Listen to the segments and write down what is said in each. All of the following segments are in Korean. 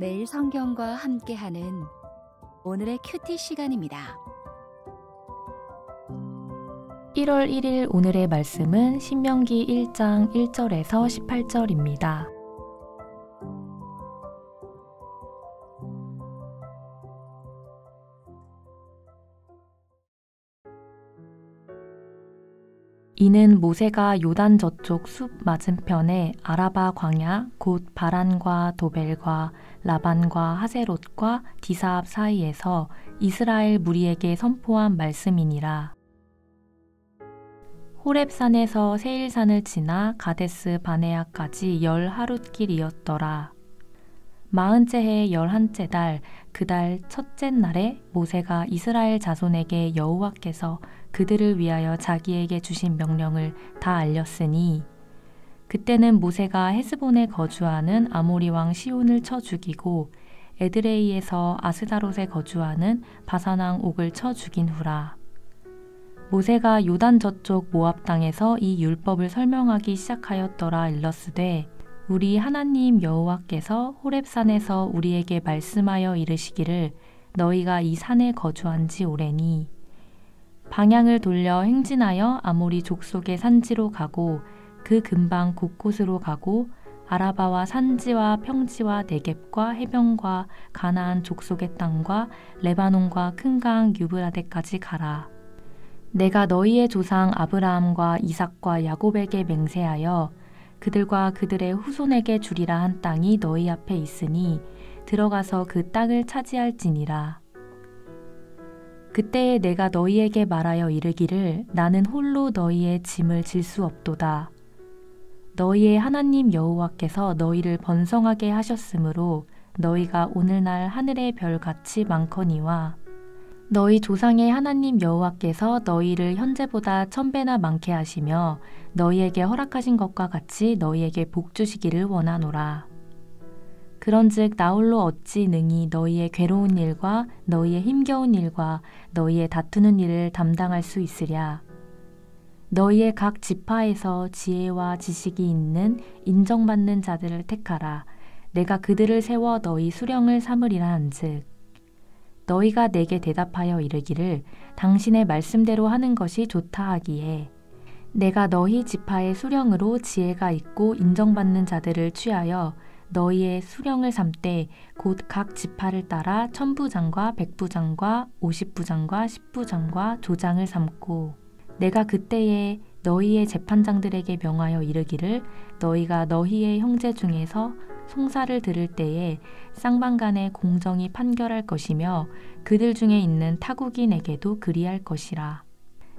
매일 성경과 함께하는 오늘의 큐티 시간입니다. 1월 1일 오늘의 말씀은 신명기 1장 1절에서 18절입니다. 이는 모세가 요단 저쪽 숲 맞은편에 아라바 광야 곧 바란과 도벨과 라반과 하세롯과 디사압 사이에서 이스라엘 무리에게 선포한 말씀이니라. 호렙산에서 세일산을 지나 가데스 바네아까지 열 하룻길이었더라. 마흔째 해 열한째 달, 그 달 첫째 날에 모세가 이스라엘 자손에게 여호와께서 그들을 위하여 자기에게 주신 명령을 다 알렸으니 그때는 모세가 헤스본에 거주하는 아모리 왕 시온을 쳐 죽이고 에드레이에서 아스다롯에 거주하는 바산왕 옥을 쳐 죽인 후라. 모세가 요단 저쪽 모압 땅에서 이 율법을 설명하기 시작하였더라 일렀으되 우리 하나님 여호와께서 호렙산에서 우리에게 말씀하여 이르시기를 너희가 이 산에 거주한 지 오래니 방향을 돌려 행진하여 아모리 족속의 산지로 가고 그 근방 곳곳으로 가고 아라바와 산지와 평지와 대갭과 해변과 가나안 족속의 땅과 레바논과 큰 강 유브라데까지 가라. 내가 너희의 조상 아브라함과 이삭과 야곱에게 맹세하여 그들과 그들의 후손에게 주리라 한 땅이 너희 앞에 있으니 들어가서 그 땅을 차지할지니라. 그때에 내가 너희에게 말하여 이르기를 나는 홀로 너희의 짐을 질 수 없도다. 너희의 하나님 여호와께서 너희를 번성하게 하셨으므로 너희가 오늘날 하늘의 별 같이 많거니와 너희 조상의 하나님 여호와께서 너희를 현재보다 천배나 많게 하시며 너희에게 허락하신 것과 같이 너희에게 복 주시기를 원하노라. 그런즉 나홀로 어찌 능히 너희의 괴로운 일과 너희의 힘겨운 일과 너희의 다투는 일을 담당할 수 있으랴. 너희의 각 지파에서 지혜와 지식이 있는 인정받는 자들을 택하라. 내가 그들을 세워 너희 수령을 삼으리라 한즉 너희가 내게 대답하여 이르기를 당신의 말씀대로 하는 것이 좋다 하기에 내가 너희 지파의 수령으로 지혜가 있고 인정받는 자들을 취하여 너희의 수령을 삼때 곧 각 지파를 따라 천부장과 백부장과 오십부장과 십부장과 조장을 삼고 내가 그때에 너희의 재판장들에게 명하여 이르기를 너희가 너희의 형제 중에서 송사를 들을 때에 쌍방간에 공정히 판결할 것이며 그들 중에 있는 타국인에게도 그리할 것이라.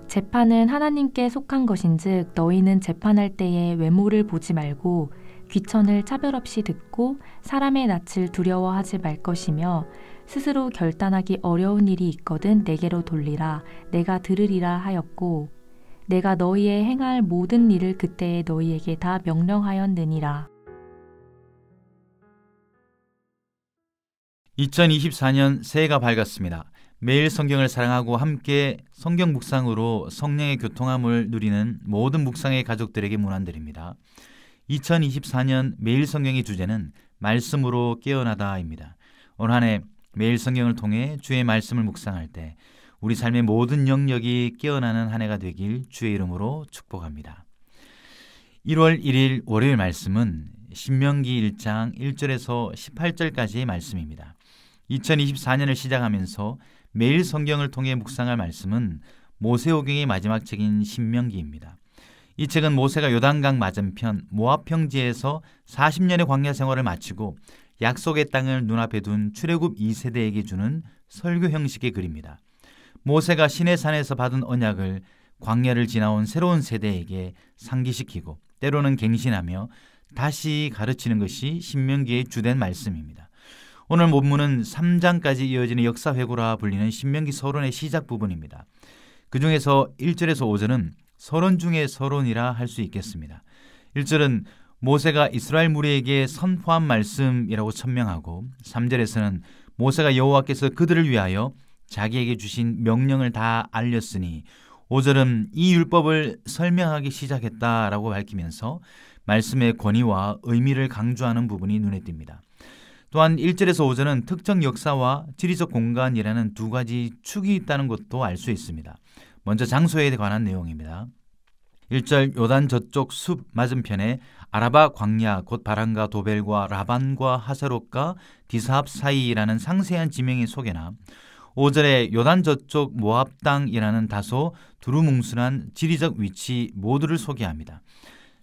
재판은 하나님께 속한 것인즉 너희는 재판할 때에 외모를 보지 말고 귀천을 차별 없이 듣고 사람의 낯을 두려워하지 말 것이며 스스로 결단하기 어려운 일이 있거든 내게로 돌리라 내가 들으리라 하였고 내가 너희의 행할 모든 일을 그때에 너희에게 다 명령하였느니라. 2024년 새해가 밝았습니다. 매일 성경을 사랑하고 함께 성경 묵상으로 성령의 교통함을 누리는 모든 묵상의 가족들에게 문안드립니다. 2024년 매일 성경의 주제는 말씀으로 깨어나다입니다. 올 한해 매일 성경을 통해 주의 말씀을 묵상할 때 우리 삶의 모든 영역이 깨어나는 한 해가 되길 주의 이름으로 축복합니다. 1월 1일 월요일 말씀은 신명기 1장 1절에서 18절까지의 말씀입니다. 2024년을 시작하면서 매일 성경을 통해 묵상할 말씀은 모세오경의 마지막 책인 신명기입니다. 이 책은 모세가 요단강 맞은편 모압 평지에서 40년의 광야 생활을 마치고 약속의 땅을 눈앞에 둔 출애굽 2세대에게 주는 설교 형식의 글입니다. 모세가 신의 산에서 받은 언약을 광야를 지나온 새로운 세대에게 상기시키고 때로는 갱신하며 다시 가르치는 것이 신명기의 주된 말씀입니다. 오늘 본문은 3장까지 이어지는 역사 회고라 불리는 신명기 서론의 시작 부분입니다. 그 중에서 1절에서 5절은 서론 중의 서론이라 할 수 있겠습니다. 1절은 모세가 이스라엘 무리에게 선포한 말씀이라고 천명하고 3절에서는 모세가 여호와께서 그들을 위하여 자기에게 주신 명령을 다 알렸으니 5절은 이 율법을 설명하기 시작했다라고 밝히면서 말씀의 권위와 의미를 강조하는 부분이 눈에 띕니다. 또한 1절에서 5절은 특정 역사와 지리적 공간이라는 두 가지 축이 있다는 것도 알 수 있습니다. 먼저 장소에 관한 내용입니다. 1절 요단 저쪽 숲 맞은편에 아라바 광야 곧바람과 도벨과 라반과 하세롯과 디삽 사 사이라는 상세한 지명이 소개나 5절에 요단 저쪽 모압 땅이라는 다소 두루뭉술한 지리적 위치 모두를 소개합니다.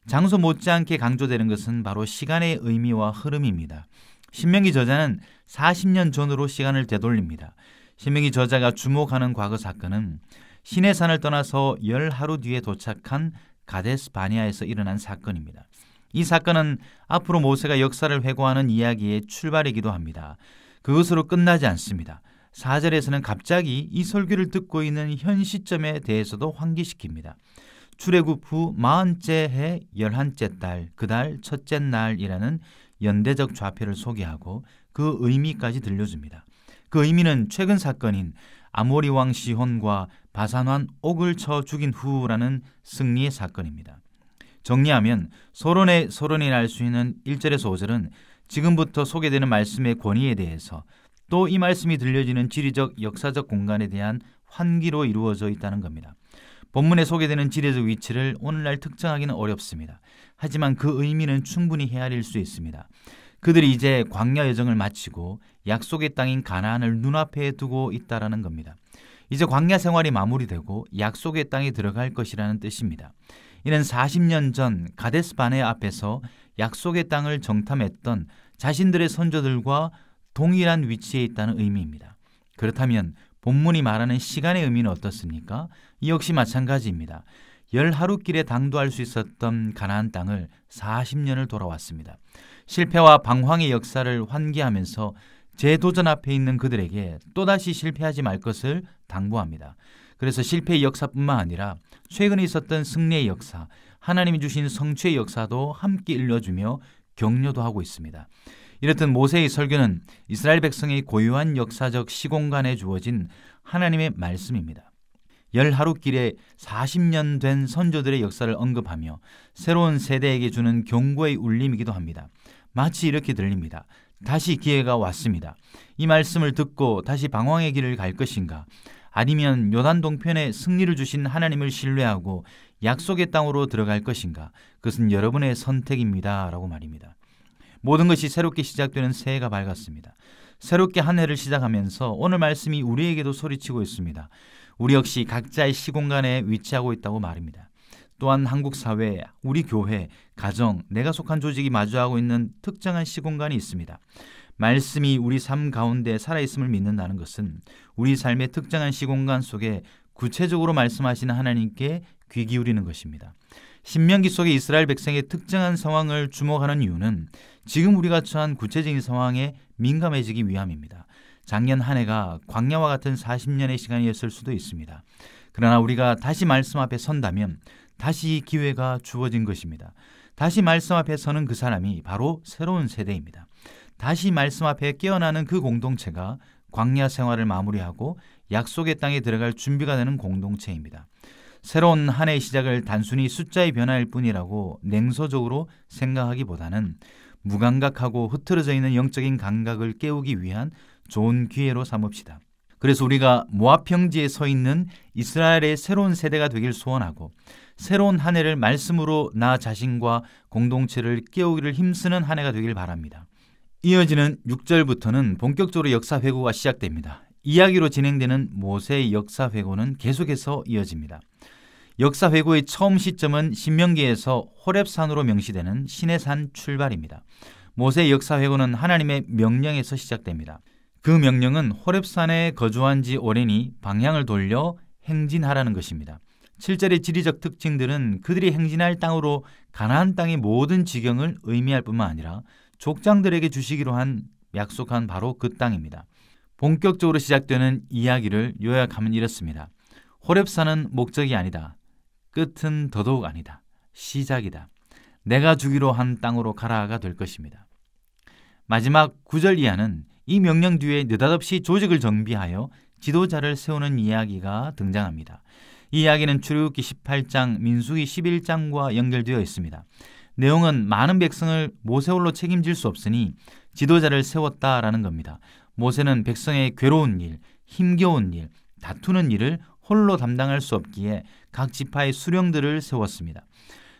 장소 못지않게 강조되는 것은 바로 시간의 의미와 흐름입니다. 신명기 저자는 40년 전으로 시간을 되돌립니다. 신명기 저자가 주목하는 과거 사건은 시내산을 떠나서 열 하루 뒤에 도착한 가데스 바니아에서 일어난 사건입니다. 이 사건은 앞으로 모세가 역사를 회고하는 이야기의 출발이기도 합니다. 그것으로 끝나지 않습니다. 4절에서는 갑자기 이 설교를 듣고 있는 현 시점에 대해서도 환기시킵니다. 출애굽 후 마흔째 해 열한째 달, 그 달 첫째 날이라는 연대적 좌표를 소개하고 그 의미까지 들려줍니다. 그 의미는 최근 사건인 아모리 왕 시혼과 바산왕 옥을 쳐 죽인 후라는 승리의 사건입니다. 정리하면 소론의소론이날 수 있는 1절에서 5절은 지금부터 소개되는 말씀의 권위에 대해서 또 이 말씀이 들려지는 지리적 역사적 공간에 대한 환기로 이루어져 있다는 겁니다. 본문에 소개되는 지리적 위치를 오늘날 특정하기는 어렵습니다. 하지만 그 의미는 충분히 헤아릴 수 있습니다. 그들이 이제 광야 여정을 마치고 약속의 땅인 가나안을 눈앞에 두고 있다라는 겁니다. 이제 광야 생활이 마무리되고 약속의 땅에 들어갈 것이라는 뜻입니다. 이는 40년 전 가데스 바네 앞에서 약속의 땅을 정탐했던 자신들의 선조들과 동일한 위치에 있다는 의미입니다. 그렇다면 본문이 말하는 시간의 의미는 어떻습니까? 이 역시 마찬가지입니다. 열 하루 길에 당도할 수 있었던 가나안 땅을 40년을 돌아왔습니다. 실패와 방황의 역사를 환기하면서 재도전 앞에 있는 그들에게 또다시 실패하지 말 것을 당부합니다. 그래서 실패의 역사뿐만 아니라 최근에 있었던 승리의 역사, 하나님이 주신 성취의 역사도 함께 일러주며 격려도 하고 있습니다. 이렇듯 모세의 설교는 이스라엘 백성의 고유한 역사적 시공간에 주어진 하나님의 말씀입니다. 열 하루 길에 40년 된 선조들의 역사를 언급하며 새로운 세대에게 주는 경고의 울림이기도 합니다. 마치 이렇게 들립니다. 다시 기회가 왔습니다. 이 말씀을 듣고 다시 방황의 길을 갈 것인가? 아니면 요단 동편에 승리를 주신 하나님을 신뢰하고 약속의 땅으로 들어갈 것인가? 그것은 여러분의 선택입니다. 라고 말입니다. 모든 것이 새롭게 시작되는 새해가 밝았습니다. 새롭게 한 해를 시작하면서 오늘 말씀이 우리에게도 소리치고 있습니다. 우리 역시 각자의 시공간에 위치하고 있다고 말입니다. 또한 한국 사회, 우리 교회, 가정, 내가 속한 조직이 마주하고 있는 특정한 시공간이 있습니다. 말씀이 우리 삶 가운데 살아있음을 믿는다는 것은 우리 삶의 특정한 시공간 속에 구체적으로 말씀하시는 하나님께 귀 기울이는 것입니다. 신명기 속의 이스라엘 백성의 특정한 상황을 주목하는 이유는 지금 우리가 처한 구체적인 상황에 민감해지기 위함입니다. 작년 한 해가 광야와 같은 40년의 시간이었을 수도 있습니다. 그러나 우리가 다시 말씀 앞에 선다면 다시 기회가 주어진 것입니다. 다시 말씀 앞에 서는 그 사람이 바로 새로운 세대입니다. 다시 말씀 앞에 깨어나는 그 공동체가 광야 생활을 마무리하고 약속의 땅에 들어갈 준비가 되는 공동체입니다. 새로운 한 해의 시작을 단순히 숫자의 변화일 뿐이라고 냉소적으로 생각하기보다는 무감각하고 흐트러져 있는 영적인 감각을 깨우기 위한 좋은 기회로 삼읍시다. 그래서 우리가 모압 평지에 서 있는 이스라엘의 새로운 세대가 되길 소원하고 새로운 한 해를 말씀으로 나 자신과 공동체를 깨우기를 힘쓰는 한 해가 되길 바랍니다. 이어지는 6절부터는 본격적으로 역사 회고가 시작됩니다. 이야기로 진행되는 모세의 역사 회고는 계속해서 이어집니다. 역사 회고의 처음 시점은 신명기에서 호렙산으로 명시되는 신해산 출발입니다. 모세의 역사 회고는 하나님의 명령에서 시작됩니다. 그 명령은 호렙산에 거주한 지 오래니 방향을 돌려 행진하라는 것입니다. 7절의 지리적 특징들은 그들이 행진할 땅으로 가나안 땅의 모든 지경을 의미할 뿐만 아니라 족장들에게 주시기로 한 약속한 바로 그 땅입니다. 본격적으로 시작되는 이야기를 요약하면 이렇습니다. 호랩산은 목적이 아니다. 끝은 더더욱 아니다. 시작이다. 내가 주기로 한 땅으로 가라가 될 것입니다. 마지막 구절 이하는 이 명령 뒤에 느닷없이 조직을 정비하여 지도자를 세우는 이야기가 등장합니다. 이 이야기는 출애굽기 18장, 민수기 11장과 연결되어 있습니다. 내용은 많은 백성을 모세홀로 책임질 수 없으니 지도자를 세웠다라는 겁니다. 모세는 백성의 괴로운 일, 힘겨운 일, 다투는 일을 홀로 담당할 수 없기에 각 지파의 수령들을 세웠습니다.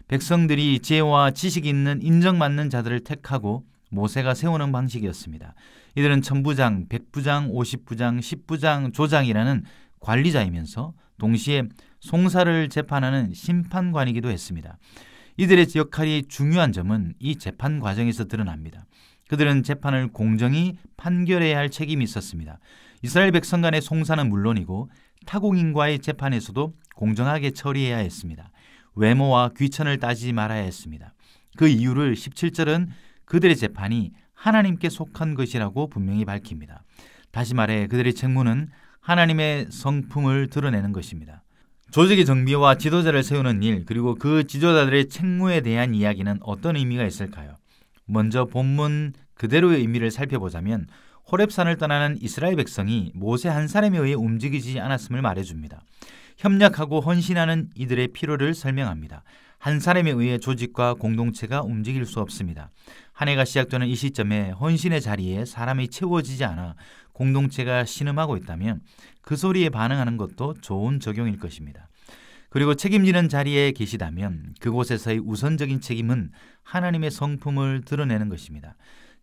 백성들이 지혜와 지식이 있는 인정받는 자들을 택하고 모세가 세우는 방식이었습니다. 이들은 천부장, 백부장, 오십부장, 십부장, 조장이라는 관리자이면서 동시에 송사를 재판하는 심판관이기도 했습니다. 이들의 역할이 중요한 점은 이 재판 과정에서 드러납니다. 그들은 재판을 공정히 판결해야 할 책임이 있었습니다. 이스라엘 백성 간의 송사는 물론이고 타국인과의 재판에서도 공정하게 처리해야 했습니다. 외모와 귀천을 따지지 말아야 했습니다. 그 이유를 17절은 그들의 재판이 하나님께 속한 것이라고 분명히 밝힙니다. 다시 말해 그들의 책무는 하나님의 성품을 드러내는 것입니다. 조직의 정비와 지도자를 세우는 일, 그리고 그 지도자들의 책무에 대한 이야기는 어떤 의미가 있을까요? 먼저 본문 그대로의 의미를 살펴보자면 호렙산을 떠나는 이스라엘 백성이 모세 한 사람에 의해 움직이지 않았음을 말해줍니다. 협력하고 헌신하는 이들의 필요를 설명합니다. 한 사람에 의해 조직과 공동체가 움직일 수 없습니다. 한 해가 시작되는 이 시점에 헌신의 자리에 사람이 채워지지 않아 공동체가 신음하고 있다면 그 소리에 반응하는 것도 좋은 적용일 것입니다. 그리고 책임지는 자리에 계시다면 그곳에서의 우선적인 책임은 하나님의 성품을 드러내는 것입니다.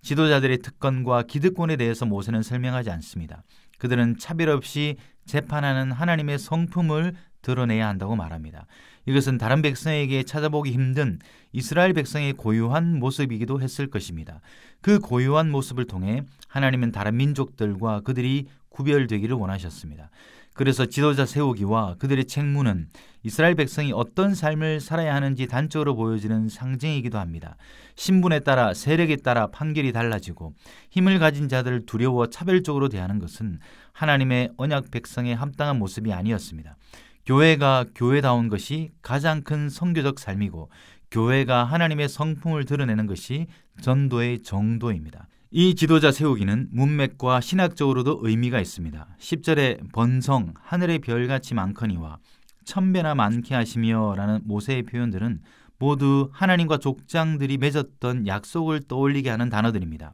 지도자들의 특권과 기득권에 대해서 모세는 설명하지 않습니다. 그들은 차별 없이 재판하는 하나님의 성품을 드러내야 한다고 말합니다. 이것은 다른 백성에게 찾아보기 힘든 이스라엘 백성의 고유한 모습이기도 했을 것입니다. 그 고유한 모습을 통해 하나님은 다른 민족들과 그들이 구별되기를 원하셨습니다. 그래서 지도자 세우기와 그들의 책무는 이스라엘 백성이 어떤 삶을 살아야 하는지 단적으로 보여지는 상징이기도 합니다. 신분에 따라 세력에 따라 판결이 달라지고 힘을 가진 자들을 두려워 차별적으로 대하는 것은 하나님의 언약 백성의 합당한 모습이 아니었습니다. 교회가 교회다운 것이 가장 큰 성교적 삶이고 교회가 하나님의 성품을 드러내는 것이 전도의 정도입니다. 이 지도자 세우기는 문맥과 신학적으로도 의미가 있습니다. 10절에 번성, 하늘의 별같이 많거니와 천배나 많게 하시며 라는 모세의 표현들은 모두 하나님과 족장들이 맺었던 약속을 떠올리게 하는 단어들입니다.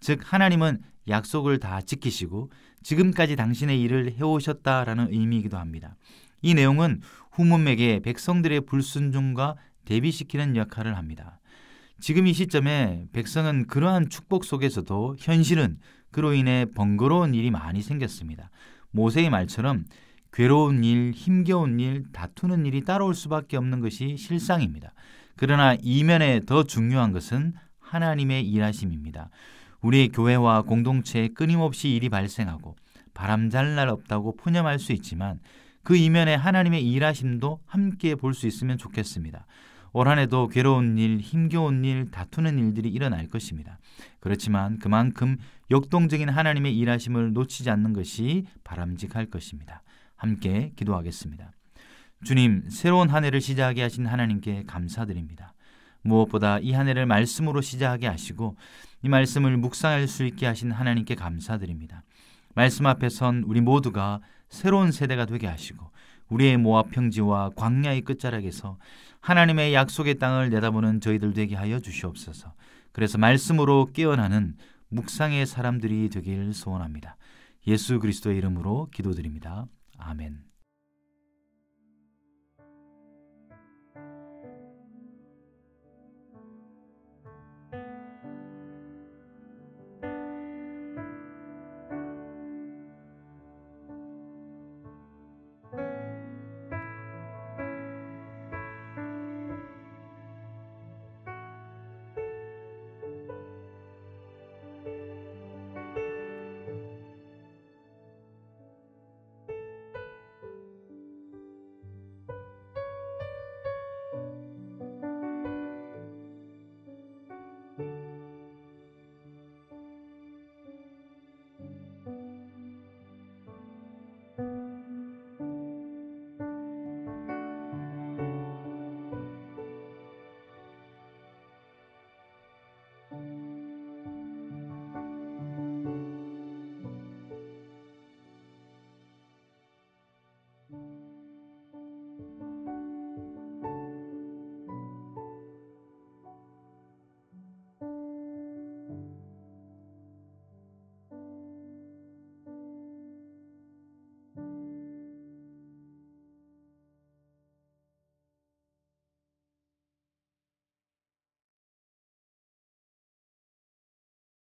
즉, 하나님은 약속을 다 지키시고 지금까지 당신의 일을 해오셨다라는 의미이기도 합니다. 이 내용은 후문맥의 백성들의 불순종과 대비시키는 역할을 합니다. 지금 이 시점에 백성은 그러한 축복 속에서도 현실은 그로 인해 번거로운 일이 많이 생겼습니다. 모세의 말처럼 괴로운 일, 힘겨운 일, 다투는 일이 따라올 수밖에 없는 것이 실상입니다. 그러나 이면에 더 중요한 것은 하나님의 일하심입니다. 우리의 교회와 공동체에 끊임없이 일이 발생하고 바람잘 날 없다고 포념할 수 있지만 그 이면에 하나님의 일하심도 함께 볼 수 있으면 좋겠습니다. 올 한해도 괴로운 일, 힘겨운 일, 다투는 일들이 일어날 것입니다. 그렇지만 그만큼 역동적인 하나님의 일하심을 놓치지 않는 것이 바람직할 것입니다. 함께 기도하겠습니다. 주님, 새로운 한 해를 시작하게 하신 하나님께 감사드립니다. 무엇보다 이 한 해를 말씀으로 시작하게 하시고 이 말씀을 묵상할 수 있게 하신 하나님께 감사드립니다. 말씀 앞에 선 우리 모두가 새로운 세대가 되게 하시고 우리의 모압 평지와 광야의 끝자락에서 하나님의 약속의 땅을 내다보는 저희들 되게 하여 주시옵소서. 그래서 말씀으로 깨어나는 묵상의 사람들이 되길 소원합니다. 예수 그리스도의 이름으로 기도드립니다. 아멘.